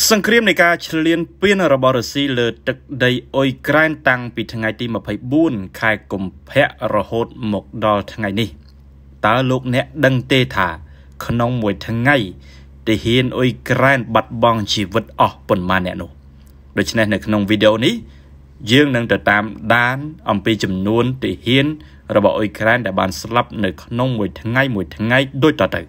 សង្គ្រាមនៃការឈ្លានពានរបស់រុស្ស៊ីលើទឹកដីអ៊ុយក្រែនតាំងពីថ្ងៃទី24ខែកុម្ភៈរហូតមកដល់ថ្ងៃនេះតើលោកអ្នកដឹងទេថាក្នុងមួយថ្ងៃទាហានអ៊ុយក្រែនបាត់បង់ជីវិតអស់ប៉ុន្មានអ្នកនោះដូច្នេះនៅក្នុងវីដេអូនេះយើងនឹងទៅតាមដានអំពីចំនួនទាហានរបស់អ៊ុយក្រែនដែលបានស្លាប់នៅក្នុងមួយថ្ងៃមួយថ្ងៃដូចតទៅ។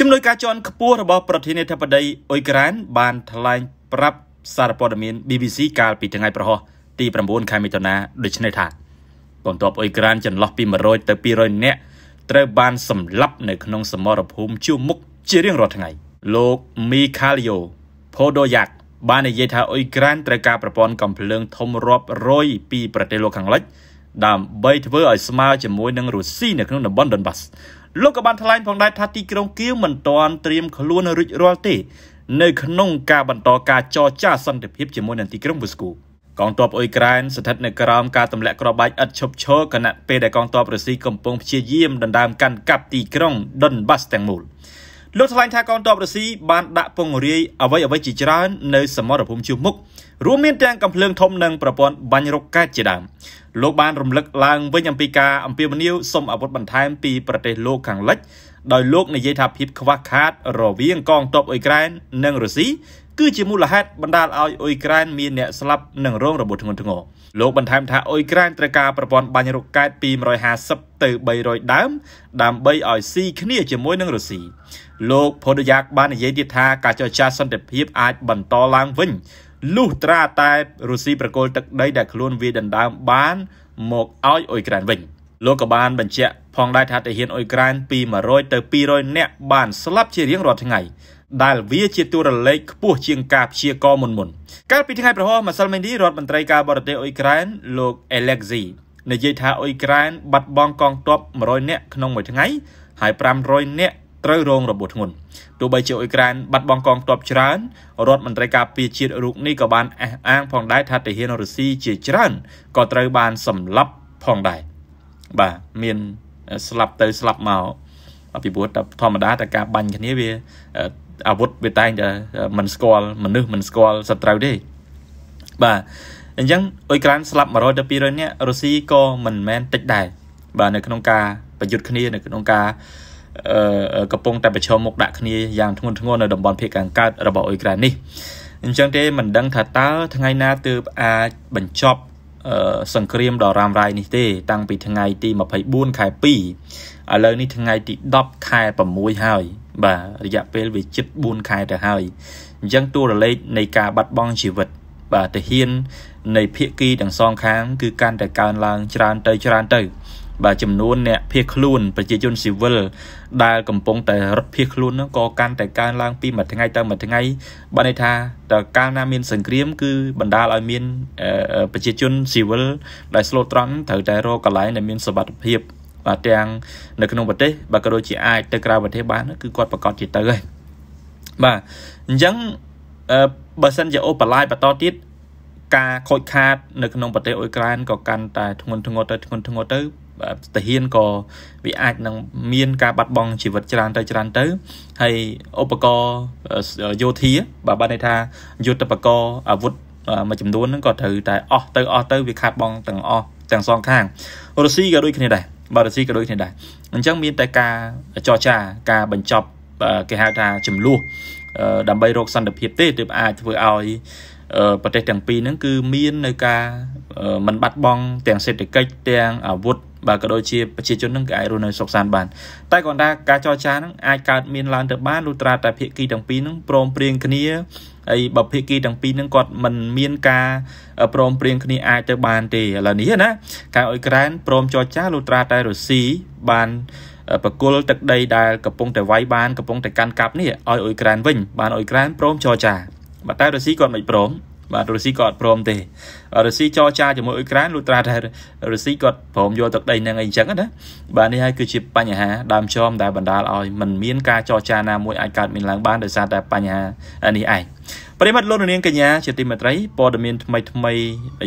ជំនួយការជាន់ខ្ពស់របស់ប្រធានាធិបតីអ៊ុយក្រែនបានថ្លែងប្រាប់សារព័ត៌មាន BBC កាលពីថ្ងៃប្រហោះទី9ខែមិថុនាដូចនេះថាបន្ទាប់អ៊ុយក្រែនចន្លោះពី100ទៅ200នាក់ត្រូវបានសម្លាប់នៅក្នុងសមរភូមិជួមុខជារៀងរាល់ថ្ងៃ លោកមីខាលីយ៉ូផូដូយ៉ាក់បាននិយាយថាអ៊ុយក្រែនត្រូវការប្រព័ន្ធកំភ្លើងធំរាប់រយពីប្រទេសលោកខាងលិចដើម្បីធ្វើឲ្យស្មើជាមួយនឹងរុស្ស៊ីនៅក្នុងតំបន់ដុនបាស់លោកក៏បានថ្លែងផងដែរថាទីក្រុងគៀវមិនទាន់ត្រៀមខ្លួនរួចរាល់ទេនៅក្នុងការបន្តការចរចាសន្តិភាពជាមួយនឹងទីក្រុងមូស្គូកងទ័ពអ៊ុយក្រែនស្ថិតនៅក្រោមការទម្លាក់គ្រាប់បែកឥតឈប់ឈរខណៈពេលដែលកងទ័ពរុស្ស៊ីកំពុងព្យាយាមដណ្ដើម កាន់កាប់ទីក្រុងដុនបាស់ទាំងមូលលោកថ្លែងថាកងទ័ពរុស្ស៊ីបានដាក់ពង្រាយអ្វីអ្វីជាច្រើននៅ សមរភូមិជើងមុខរួមមានទាំងកំភ្លើងធំនិងប្រព័ន្ធបាញ់រកកែតជាដើមលោកបានរំលឹកឡើងវិញអំពីការអំពាវនាវសុំអាវុធបន្ថែមពីប្រទេសលោកខាងលិចដោយលោកនិយាយថាភាពខ្វះខាតរវាងកងទ័ពអ៊ុយក្រែននិងរុស្ស៊ីគឺជាមូលហេតុបណ្ដាលឲ្យអ៊ុយក្រែនមានអ្នកស្លាប់និងរងរបួសធ្ងន់ធ្ងរលោកបន្ថែមថាអ៊ុយក្រែនត្រូវការប្រព័ន្ធបាញ់រ៉ុកកែតពី150ទៅ300ដើមដើម្បីឲ្យស៊ីគ្នាជាមួយនឹងរុស្ស៊ីលោកផូដូយ៉ាកបាននិយាយទៀតថាការចរចាសន្តិភាពអាចបន្តឡើងវិញលុះត្រាតែរុស្ស៊ីប្រគល់ទឹកដីដែលខ្លួនវាដណ្ដើមបានមកឲ្យអ៊ុយក្រែនវិញលោកក៏បានបញ្ជាក់ផងដែរថាទាហានអ៊ុយក្រែនពី100ទៅ200នាក់បានស្លាប់ជារៀងរាល់ថ្ងៃដែលវាជាតួលេខខ្ពស់ជាងការព្យាករមុនមុនកាលពីថ្ងៃប្រហោះម្សិលមិញនេះរដ្ឋមន្ត្រីការបរទេសអ៊ុយក្រែនលោក Alexei និយាយថាអ៊ុយក្រែនបាត់បង់កងទ័ព100នាក់ក្នុងមួយថ្ងៃហើយ500នាក់ត្រូវរងរបួសធ្ងន់ទោះបីជាអ៊ុយក្រែនបាត់បង់កងទ័ពច្រើនរដ្ឋមន្ត្រីការពារជាតិរូបនេះក៏បានអះអាងផងដែរថាទាហានរុស្ស៊ីជាច្រើនក៏ត្រូវបានសម្លាប់ផងដែរបាទមានស្លាប់ទៅស្លាប់មកពីព្រោះធម្មតាតែការបាញ់គ្នាវាអាវុធវាតែងតែមិនស្គាល់មនុស្សមិនស្គាល់សត្រូវទេបាទអញ្ចឹងអ៊ុយក្រែនស្លាប់100ទៅ200នាក់រុស្ស៊ីក៏មិនមែនតិចដែរបាទនៅក្នុងការប្រយុទ្ធគ្នានៅក្នុងការកំពុងតែប្រឈមមុខដាក់គ្នាយ៉ាងធ្ងន់ធ្ងរនៅតំបន់ភៀកខាងកើតរបស់អ៊ុយក្រែននេះអញ្ចឹងទេមិនដឹងថាតើថ្ងៃណាទើបអាចបញ្ចប់សង្គ្រាមដ៏រ៉ាំរ៉ៃនេះទេ តាំងពីថ្ងៃទី24ខែ2ឥឡូវនេះថ្ងៃទី10ខែ6ហើយ បាទរយៈពេលវាជិត4ខែទៅហើយអញ្ចឹងតួលេខនៃការបាត់បង់ជីវិតបាទទាហាននៃភៀកគីទាំងសងខាងគឺកាន់តែកើនឡើងច្រើនទៅច្រើនទៅបាទចំនួនអ្នកភៀសខ្លួនប្រជាជនស៊ីវិលដែលកំពុងតែរត់ភៀសខ្លួនហ្នឹងក៏កាន់តែកើនឡើងពីមួយថ្ងៃទៅមួយថ្ងៃបានន័យថាតើកាលណាមានសង្គ្រាមគឺបណ្ដាលឲ្យមានប្រជាជនស៊ីវិលដែលស្លូតត្រង់ត្រូវតែរកកន្លែងដែលមានសុវត្ថិភាព បាទទាំងនៅក្នុងប្រទេស បាទក៏ដូចជាអាចទៅក្រៅប្រទេសបានគឺគាត់ប្រកាសជាទៅហើយបាទអញ្ចឹងបើសិនជាអូបឡាយបន្តទៀតការខូចខាតនៅក្នុងប្រទេសអ៊ុយក្រែនក៏កាន់តែធ្ងន់ធ្ងរទៅធ្ងន់ធ្ងរទៅតាហានក៏វាអាចនឹងមាន ការបាត់បង់ជីវិតច្រើនទៅច្រើនទៅហើយឧបករណ៍យោធាបាទបានន័យថាយុទ្ធបករអាវុធមួយចំនួនហ្នឹងក៏ត្រូវតែអស់ទៅអស់ទៅវាខាត់បងទាំងអស់ទាំងសងខាងរុស្ស៊ីក៏ដូចគ្នាដែរបាទរុស្ស៊ីក៏ដូចគ្នាដែរអញ្ចឹងមាន តែការចរចាការបញ្ចប់គេហៅថាចំនួនដើម្បីរកសន្តិភាពទេទើបអាចធ្វើឲ្យប្រទេសទាំងពីរហ្នឹងគឺមាននៅការមិនបាត់បង់ទាំងសេដ្ឋកិច្ចទាំងអាវុធបាទក៏ដូចជាប្រជាជននឹងក៏អាចរស់នៅសុខសាន្តបាន តែគ្រាន់តែការចរចានឹងអាចកើតមានឡើងទៅបានលុត្រាតែភាគីទាំងពីរនឹងព្រមព្រៀងគ្នាហើយបើភាគីទាំងពីរនឹងគាត់មិនមានការព្រមព្រៀងគ្នាអាចទៅបានទេឥឡូវនេះណាការអ៊ុយក្រែនព្រមចរចាលុត្រាតែរុស្ស៊ីបានបកគលទឹកដីដែលកំពុងតែវាយបានកំពុងតែកាន់កាប់នេះឲ្យអ៊ុយក្រែនវិញ បានអ៊ុយក្រែនព្រមចរចាបើតែរុស្ស៊ីគាត់មិនព្រម បាទរុស្ស៊ីគាត់អត់ព្រមទេរុស្ស៊ីចរចាជាមួយអ៊ុយក្រែនលុត្រាតែរុស្ស៊ីគាត់ព្រមយកទឹកដីនឹងអីចឹងណាបាទនេះហើយគឺជាបញ្ហាដើមចមដែលបណ្ដាលឲ្យมันមានការចរចាណាមួយអាចកើតមានឡើងបានដោយសារតែបញ្ហានេះឯងប្រិមត្តលោកនាងកញ្ញាជាទីមេត្រីព័ត៌មានថ្មីថ្មី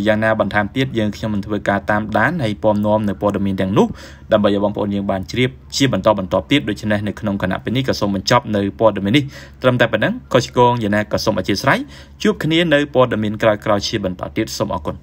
យ៉ាងណាបន្ថែមទៀតយើងខ្ញុំនឹងធ្វើការតាមដានហើយពំនាំនៅព័ត៌មានទាំងនោះដើម្បីឲ្យបងប្អូនយើងបានជ្រាបជាបន្តបន្តទៀតដូច្នេះនៅក្នុងគណៈពេលនេះក៏សូមបញ្ចប់នៅព័ត៌មាននេះត្រឹមតែប៉ុណ្ណឹងក៏ឆ្កងយ៉ាងណាក៏សូមអធិស្ឋានជួបគ្នានៅព័ត៌មានក្រោយៗជាបន្តទៀតសូមអរ Marco.